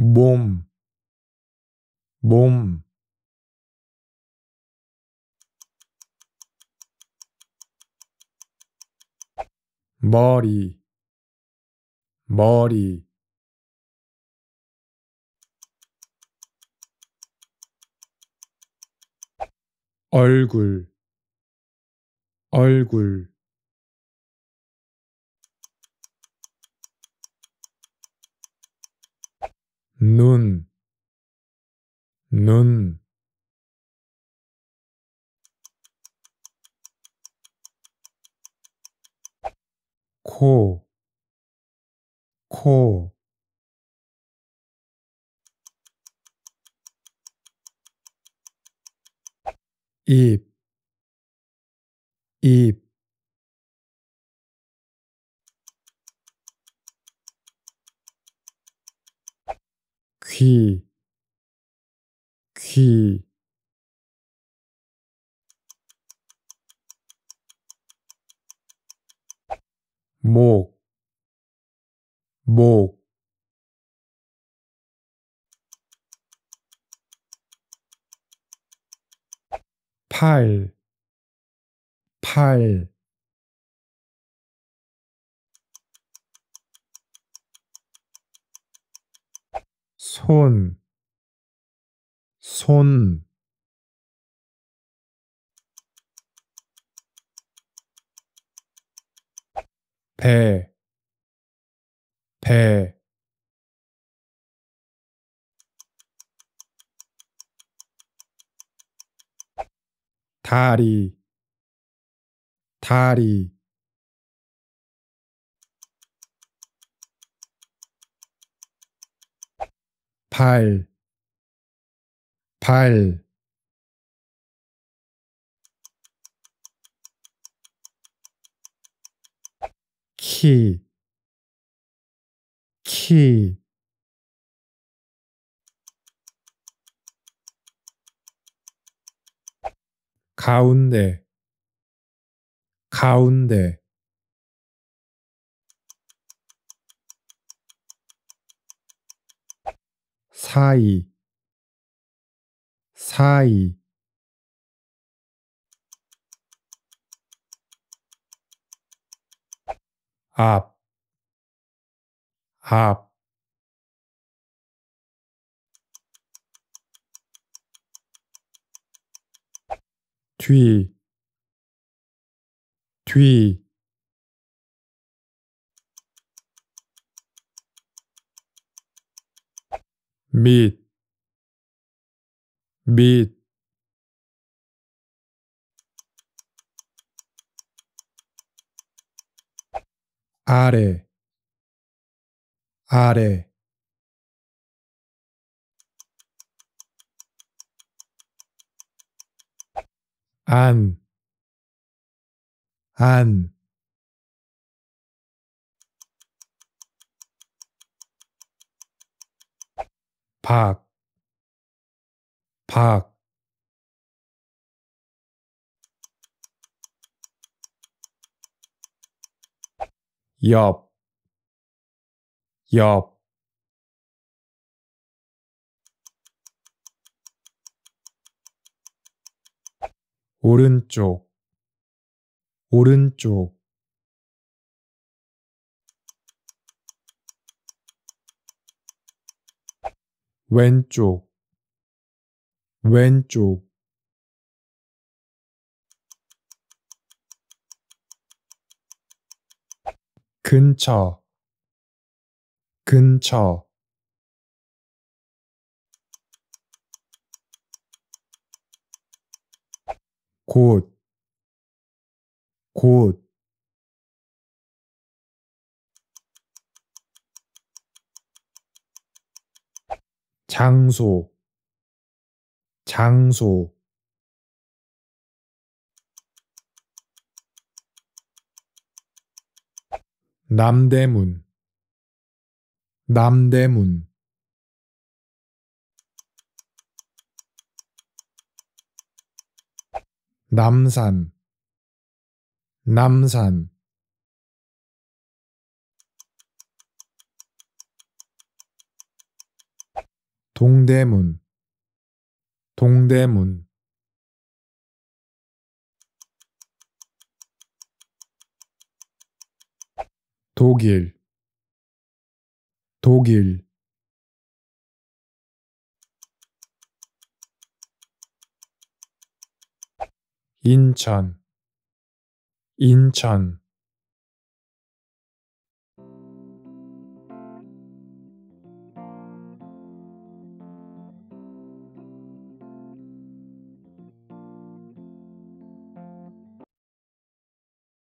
몸, 몸. 머리, 머리. 얼굴, 얼굴. 눈, 눈. 코, 코. 입, 입. 귀, 귀. 목, 목. 팔, 팔. 손, 손. 배, 배. 다리, 다리. 발, 발, 키, 키, 가운데, 가운데, 사이 사이 앞, 앞, 뒤, 뒤, 및, 및, 아래, 아래, 안, 안, 박, 박. 옆, 옆. 오른쪽, 오른쪽. 왼쪽 왼쪽 근처 근처 곧, 곧, 장소, 장소. 남대문, 남대문. 남산, 남산. 동대문 동대문 독일 독일 인천 인천